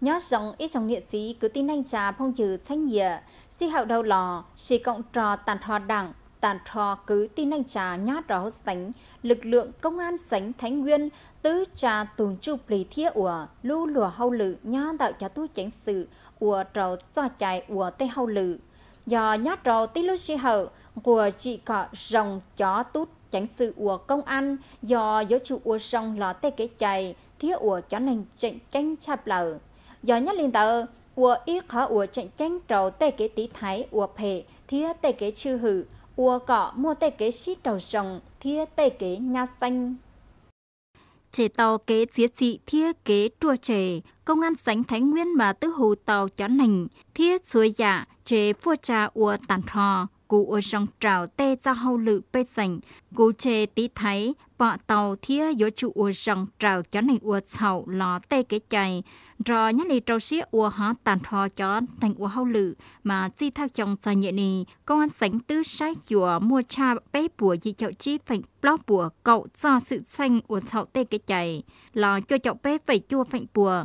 nhớ rộng ít trong địa sĩ cứ tin anh trà phong dư xanh nhịa si hậu đầu lò si cộng trò tàn thò đẳng tàn thò cứ tin anh trà nhát đó sánh lực lượng công an sánh thánh nguyên tứ trà tùn chụp lì thia ủa lưu lùa hậu lự nhá đạo trà tu chánh sự ủa trò do chạy ủa tê hậu lự do nhát rò tí lưu si hậu của chị có rồng chó tút tránh sự ủa công an do giới chủ ủa rồng lò tê kế chạy thia ủa chó nành chạy tranh chạp lở giờ nhất liên tờ ua ít khó ua chạnh chanh trầu tê kế tí thái ua phê thía tê kế chư hử ua cọ mua tê kế xí trầu rồng thía tê kế nha xanh trẻ tàu kế chiến sĩ thía kế trua trẻ công an sánh thái nguyên mà tư hù tàu chó nành thía suối dạ chế phua trà ua tàn thò cú ua sông trào tê ra hâu lự bê sảnh cú chế tí thái bỏ tàu thía vô chủ ua rong trào cho nên ua sầu lò tê cái chạy rồi nhắc đi trâu xía ua hó tàn thò cho thành ua hâu lự mà chi thao chồng cho nhẹ nì công an sánh tứ sai chùa mua cha bé bùa gì chậu chi phạnh blog bùa cậu cho sự xanh ua sầu tê cái chạy lò cho chậu bé phải chua phạnh bùa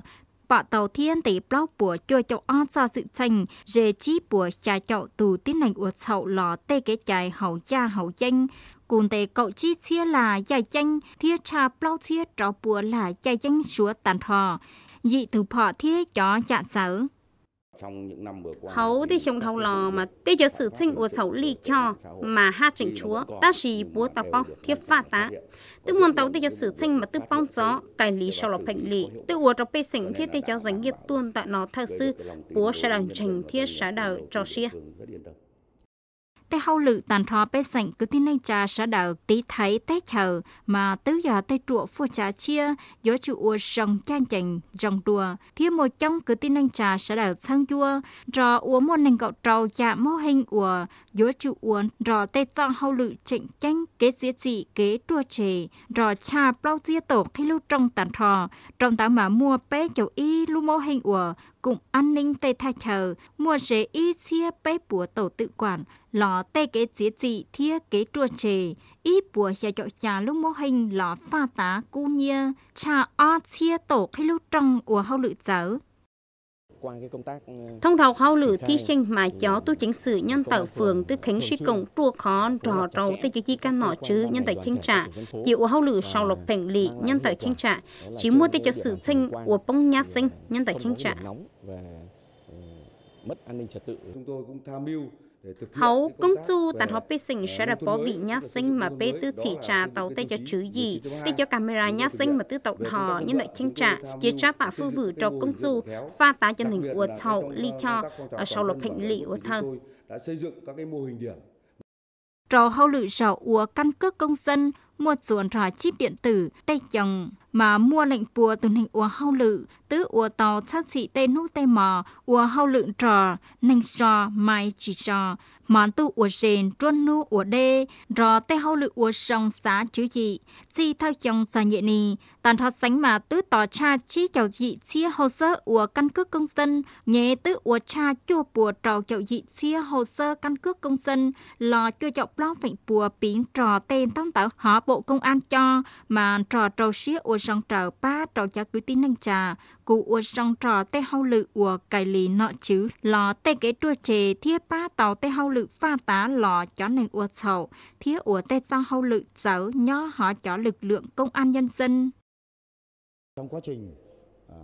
và tàu thiên tỷ bao bùa cho châu an xa sự chanh dê chi bùa cha chậu tù tiến hành uột sậu lò tê kế chài hậu gia hậu danh cùng tệ cậu chi chia là gia chanh thiết cha bao thiết trò bùa là gia chanh chúa tàn thò dị từ phọ thiết chó dạng sở 好的熊头狼嘛，对着事情我手里巧嘛哈正确，但是不打帮贴发达。对我到对着事情嘛，对帮助该理受了评理，对我着被สิ่ที่对着专业端的脑特斯，不是让整天啥到做些。tê hau lự tàn thọ bê sảnh cứ tin anh trà sở đờ tí thấy té chờ mà tứ giờ tê trụ phu trà chia gió chịu ua rồng chan chành rồng đùa thiê một trong cứ tin anh trà sở đờ sang chua rò ua mua nành cậu trầu chạ mô hình ua gió chịu uốn rò tê cho hau lự chạy chanh kế dĩa dị kế tua chề rò cha bao dĩa tổ khi lưu trong tàn thọ trong tảng mà mua bé chậu y lu mô hình ua cũng an ninh tê tha chờ mua rễ y chia bế bùa tổ tự quản lò tê kế chế trị thia kế trua trề y bùa hiệu chọ trà lúc mô hình lò pha tá cu nhia cha o chia tổ khi lúc trong của hậu lự giáo Ừ, Thông rào hao lử thi sinh mà chó tu chính sự nhân tạo phường tư khánh sĩ cộng trua khó rò rầu tư chỉ chi can nọ chứ nhân tại chính trả chịu hao lử sau lộc phèn lì nhân tại chính trả chỉ mua tư cho sự sinh của bông nhát sinh nhân tại chính trả mất an ninh trật tự. Chúng tôi cũng tham mưu Hấu công chu tàn hóa bê sinh sẽ đập bó vị nhá sinh mà bê tư chỉ trà tàu tay cho chứ gì, tê cho camera nhá sinh mà tư tàu hò như lợi chênh trả, chế trả bà phu vử cho công chu, pha tá cho nỉnh ua thầu ly cho, ở ờ, sau lộc hình lị ua thân. Đã xây dựng các cái mô hình điểm. Trò hậu lự rào ua căn cước công dân, mua chuồn rò chip điện tử, tay chồng mà mua lệnh bùa từ hình ua hao lự tứ ua tàu sát sĩ tên nút tay mò ua hao lượng trò nành trò mai chỉ trò món tu ua rèn truân nu ua đê rò tay hao lự ua sông xá chứ gì chi thao chồng sa nhẹ nì tàn thoát sánh mà tứ tỏ cha chi chào dị chia hồ sơ ua căn cước công dân nhé tứ ua cha chua bùa trò chào dị chia hồ sơ căn cước công dân lò chua chọc lo phệnh bùa biến trò tên tông tảo họ bộ công an cho mà trò trầu xía ua rong trò ba trò cho cứ tin năng trà cụ ua rong trò tê hâu lự ua cải lì nọ chứ lò tê cái đua chè thiết ba tàu tê hâu lự pha tá lò chó nành ua sầu thiết ua tê sao hâu lự giấu nhó họ chó lực lượng công an nhân dân trong quá trình à,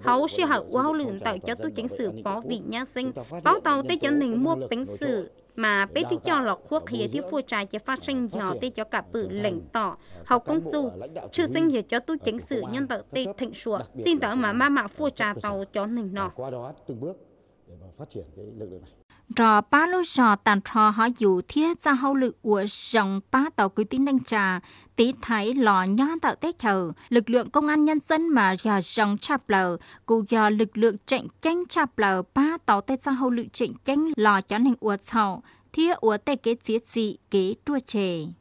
hầu sư hậu của hậu lượng tạo cho tu chính sự bó vị nhà sinh báo tàu tới cho nền mua tính sự mà bé thích cho lọc quốc hiệp thiết phô trà cho phát sinh nhỏ tê cho cả bự ờ, lãnh ờ, tỏ hậu công du trừ sinh hiệp cho tu chính sự nhân tạo tê thịnh sủa xin tớ mà ma mạ ờ, phô trà tàu cho nền nọ qua đó từng bước để mà phát triển cái lực lượng này rò ba lô rò tàn rò họ dù thiết ra hậu lực của dòng ba tàu cứ tin đánh trà tí thấy lò nhá tạo tết chờ lực lượng công an nhân dân mà giờ dòng chạp lờ cụ giờ lực lượng chạy chanh chạp lờ ba tàu tết ra hậu lực chạy chanh lò cho nên uột sầu thiết uột tê kế chiến dị kế tua chề